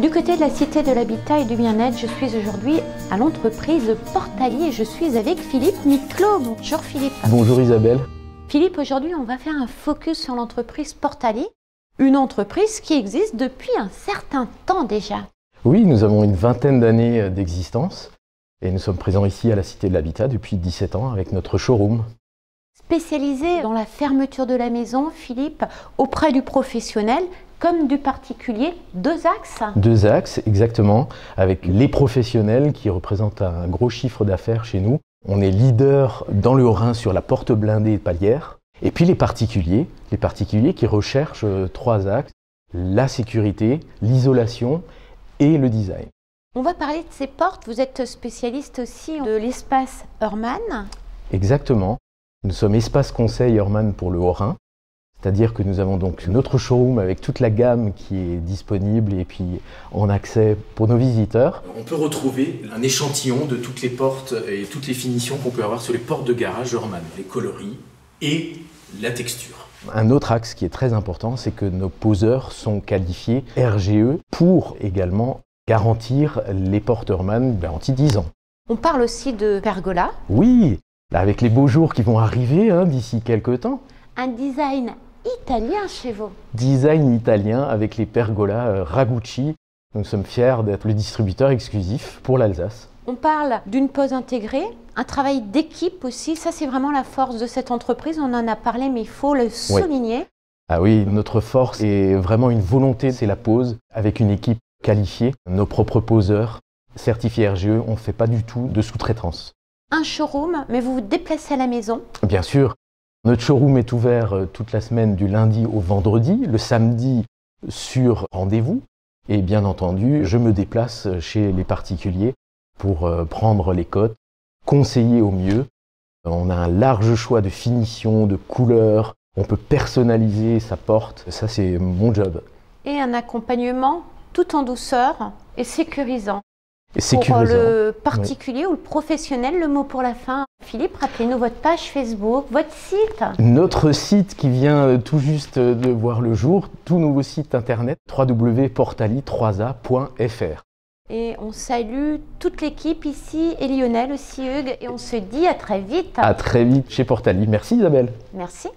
Du côté de la Cité de l'Habitat et du Bien-être, je suis aujourd'hui à l'entreprise Portalier et je suis avec Philippe Niclot. Bonjour Philippe. Bonjour Isabelle. Philippe, aujourd'hui on va faire un focus sur l'entreprise Portalier, une entreprise qui existe depuis un certain temps déjà. Oui, nous avons une vingtaine d'années d'existence et nous sommes présents ici à la Cité de l'Habitat depuis 17 ans avec notre showroom spécialisé dans la fermeture de la maison, Philippe, auprès du professionnel comme du particulier, deux axes Deux axes, exactement, avec les professionnels qui représentent un gros chiffre d'affaires chez nous. On est leader dans le Haut-Rhin sur la porte blindée et palière. Et puis les particuliers, les particuliers qui recherchent euh, trois axes, la sécurité, l'isolation et le design. On va parler de ces portes. Vous êtes spécialiste aussi de l'espace Herman. Exactement. Nous sommes espace conseil Hermann pour le Haut-Rhin, c'est-à-dire que nous avons donc notre showroom avec toute la gamme qui est disponible et puis en accès pour nos visiteurs. On peut retrouver un échantillon de toutes les portes et toutes les finitions qu'on peut avoir sur les portes de garage Hermann, les coloris et la texture. Un autre axe qui est très important, c'est que nos poseurs sont qualifiés RGE pour également garantir les portes Hermann ben, garanties 10 ans. On parle aussi de pergola. Oui, bah, avec les beaux jours qui vont arriver hein, d'ici quelques temps. Un design italien chez vous. Design italien avec les pergolas euh, Ragucci. Nous sommes fiers d'être le distributeur exclusif pour l'Alsace. On parle d'une pose intégrée, un travail d'équipe aussi. Ça, c'est vraiment la force de cette entreprise. On en a parlé, mais il faut le souligner. Ah oui, notre force est vraiment une volonté, c'est la pose avec une équipe qualifiée, nos propres poseurs, certifiés RGE. On ne fait pas du tout de sous-traitance un showroom, mais vous vous déplacez à la maison Bien sûr. Notre showroom est ouvert euh, toute la semaine du lundi au vendredi, le samedi sur rendez-vous. Et bien entendu, je me déplace euh, chez les particuliers pour euh, prendre les cotes, conseiller au mieux. On a un large choix de finitions, de couleurs. On peut personnaliser sa porte. Ça, c'est mon job. Et un accompagnement tout en douceur et sécurisant. Pour euh, le particulier ou le professionnel, le mot pour la fin. Philippe, rappelez-nous votre page Facebook, votre site. Notre site qui vient euh, tout juste euh, de voir le jour, tout nouveau site internet www.portali3a.fr. Et on salue toute l'équipe ici et Lionel aussi, Hugues, et on se dit à très vite. À très vite chez Portali. Merci Isabelle. Merci.